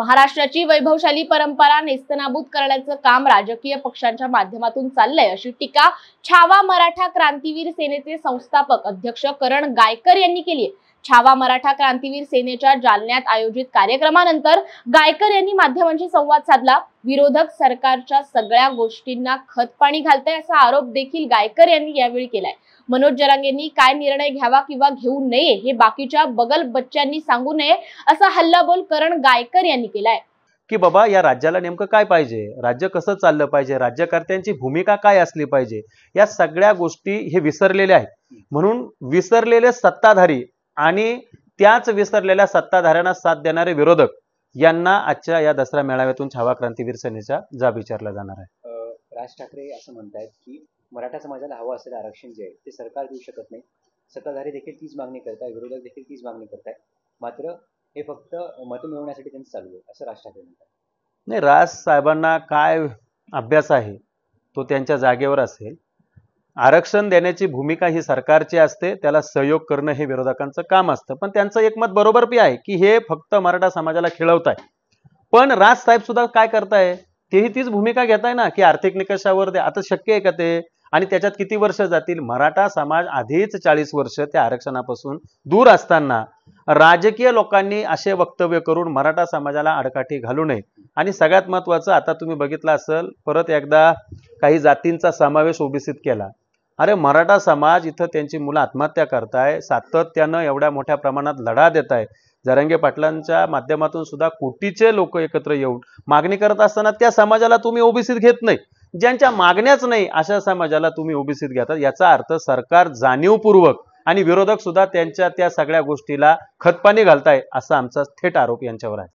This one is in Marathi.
महाराष्ट्राची वैभवशाली परंपरा नेस्तनाबूत करण्याचं काम राजकीय पक्षांच्या माध्यमातून चाललंय अशी टीका छावा मराठा क्रांतीवीर सेनेचे संस्थापक अध्यक्ष करण गायकर यांनी केली आहे छावा मराठा क्रांतीवीर सेनेच्या जालन्यात आयोजित कार्यक्रमानंतर गायकर यांनी माध्यमांशी संवाद साधला विरोधक सरकारच्या सगळ्या गोष्टींना खतपाणी घालतंय असा आरोप देखील गायकर यांनी यावेळी केलाय मनोज जरांगेंनी काय निर्णय घ्यावा किंवा घेऊ नये हे बाकीच्या बगल बच्च्यांनी सांगू नये असा हल्लाबोल करण गायकर यांनी केलाय की बाबा या राज्याला नेमकं काय पाहिजे राज्य कसं चाललं पाहिजे राज्यकर्त्यांची भूमिका काय असली पाहिजे या सगळ्या गोष्टी हे विसरलेल्या आहेत म्हणून विसरलेले सत्ताधारी आणि त्याच विसरलेल्या सत्ताधाऱ्यांना साथ देणारे विरोधक यांना आजच्या या दसरा मेळाव्यातून छावा क्रांतीवीर सेनेचा जाब विचारला जाणार आहे राज ठाकरे असं म्हणतायत की मराठा समाजाला हवं असलेलं आरक्षण जे आहे ते सरकार देऊ शकत नाही सत्ताधारी देखील तीच मागणी करताय विरोधक देखील तीच मागणी करताय मात्र हे फक्त मत मिळवण्यासाठी त्यांचं चालू आहे असं राज ठाकरे म्हणतात नाही राज साहेबांना काय अभ्यास आहे तो त्यांच्या जागेवर असेल आरक्षण देण्याची भूमिका ही सरकारची असते त्याला सहयोग करणं हे विरोधकांचं काम असतं पण त्यांचं एक मत बरोबर बी आहे की हे फक्त मराठा समाजाला आहे पण राज साहेब सुद्धा काय करताय तेही तीच भूमिका घेताय ना की आर्थिक निकषावर दे आता शक्य आहे का ते आणि त्याच्यात किती वर्ष जातील मराठा समाज आधीच चाळीस वर्ष त्या आरक्षणापासून दूर असताना राजकीय लोकांनी असे वक्तव्य करून मराठा समाजाला आडकाठी घालू नये आणि सगळ्यात महत्वाचं आता तुम्ही बघितलं असेल परत एकदा काही जातींचा समावेश ओबीसीत केला अरे मराठा समाज इथं त्यांची मुलं आत्महत्या करताय सातत्यानं एवढ्या मोठ्या प्रमाणात लढा देत आहे जरंगे पाटलांच्या माध्यमातून सुद्धा कोटीचे लोक एकत्र येऊन मागणी करत असताना त्या समाजाला तुम्ही ओबीसीत घेत नाही ज्यांच्या मागण्याच नाही अशा समाजाला तुम्ही ओबीसीत घेता याचा अर्थ सरकार जाणीवपूर्वक आणि विरोधक सुद्धा त्यांच्या त्या सगळ्या गोष्टीला खतपाणी घालताय असा आमचा थेट आरोप यांच्यावर आहे